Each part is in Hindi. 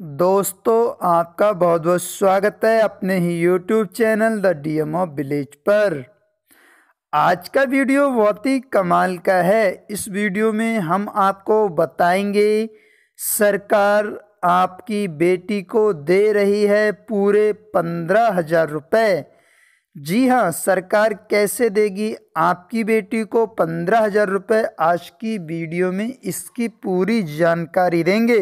दोस्तों आपका बहुत बहुत स्वागत है अपने ही YouTube channel the D M of village पर आज का वीडियो बहुत ही कमाल का है इस वीडियो में हम आपको बताएंगे सरकार आपकी बेटी को दे रही है पूरे पंद्रह हज़ार रुपये जी हाँ सरकार कैसे देगी आपकी बेटी को पंद्रह हज़ार रुपये आज की वीडियो में इसकी पूरी जानकारी देंगे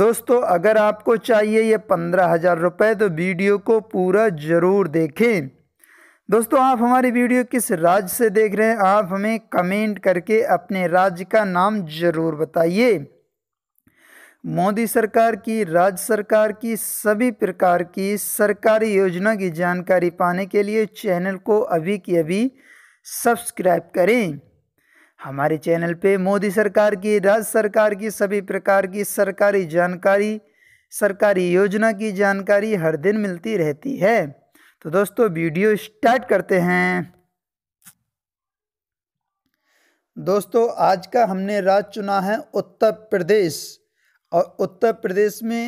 दोस्तों अगर आपको चाहिए ये पंद्रह हज़ार रुपये तो वीडियो को पूरा ज़रूर देखें दोस्तों आप हमारी वीडियो किस राज्य से देख रहे हैं आप हमें कमेंट करके अपने राज्य का नाम ज़रूर बताइए मोदी सरकार की राज्य सरकार की सभी प्रकार की सरकारी योजना की जानकारी पाने के लिए चैनल को अभी की अभी सब्सक्राइब करें हमारे चैनल पे मोदी सरकार की राज्य सरकार की सभी प्रकार की सरकारी जानकारी सरकारी योजना की जानकारी हर दिन मिलती रहती है तो दोस्तों वीडियो स्टार्ट करते हैं दोस्तों आज का हमने राज चुना है उत्तर प्रदेश और उत्तर प्रदेश में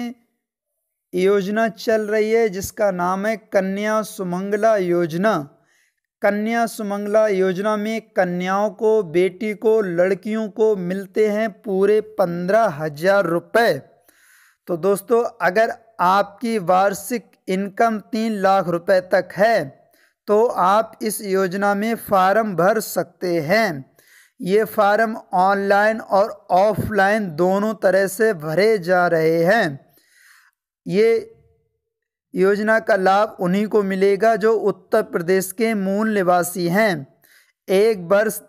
योजना चल रही है जिसका नाम है कन्या सुमंगला योजना कन्या सुमंगला योजना में कन्याओं को बेटी को लड़कियों को मिलते हैं पूरे पंद्रह हजार रुपये तो दोस्तों अगर आपकी वार्षिक इनकम तीन लाख रुपए तक है तो आप इस योजना में फार्म भर सकते हैं ये फार्म ऑनलाइन और ऑफलाइन दोनों तरह से भरे जा रहे हैं ये योजना का लाभ उन्हीं को मिलेगा जो उत्तर प्रदेश के मूल निवासी हैं एक वर्ष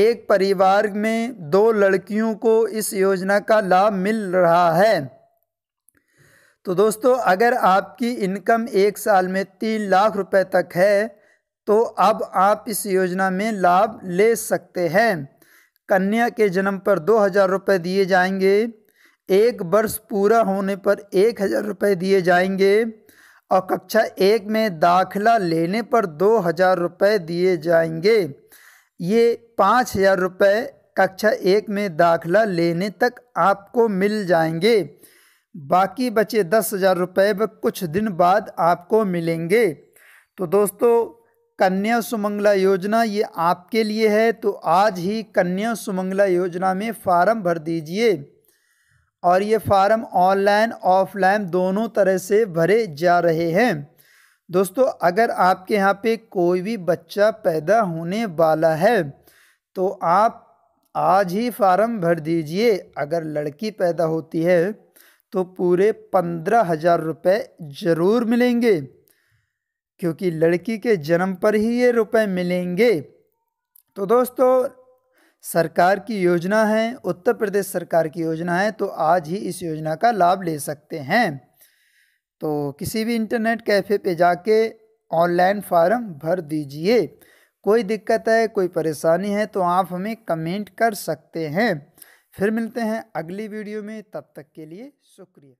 एक परिवार में दो लड़कियों को इस योजना का लाभ मिल रहा है तो दोस्तों अगर आपकी इनकम एक साल में तीन लाख रुपए तक है तो अब आप इस योजना में लाभ ले सकते हैं कन्या के जन्म पर दो हज़ार रुपये दिए जाएंगे एक वर्ष पूरा होने पर एक हज़ार रुपये दिए जाएंगे और कक्षा एक में दाखिला लेने पर दो हज़ार रुपये दिए जाएंगे ये पाँच हज़ार रुपये कक्षा एक में दाखिला लेने तक आपको मिल जाएंगे बाकी बचे दस हज़ार रुपये कुछ दिन बाद आपको मिलेंगे तो दोस्तों कन्या सुमंगला योजना ये आपके लिए है तो आज ही कन्या सुमंगला योजना में फार्म भर दीजिए और ये फार्म ऑनलाइन ऑफलाइन दोनों तरह से भरे जा रहे हैं दोस्तों अगर आपके यहाँ पे कोई भी बच्चा पैदा होने वाला है तो आप आज ही फार्म भर दीजिए अगर लड़की पैदा होती है तो पूरे पंद्रह हज़ार रुपये ज़रूर मिलेंगे क्योंकि लड़की के जन्म पर ही ये रुपए मिलेंगे तो दोस्तों सरकार की योजना है उत्तर प्रदेश सरकार की योजना है तो आज ही इस योजना का लाभ ले सकते हैं तो किसी भी इंटरनेट कैफ़े पे जाके ऑनलाइन फार्म भर दीजिए कोई दिक्कत है कोई परेशानी है तो आप हमें कमेंट कर सकते हैं फिर मिलते हैं अगली वीडियो में तब तक के लिए शुक्रिया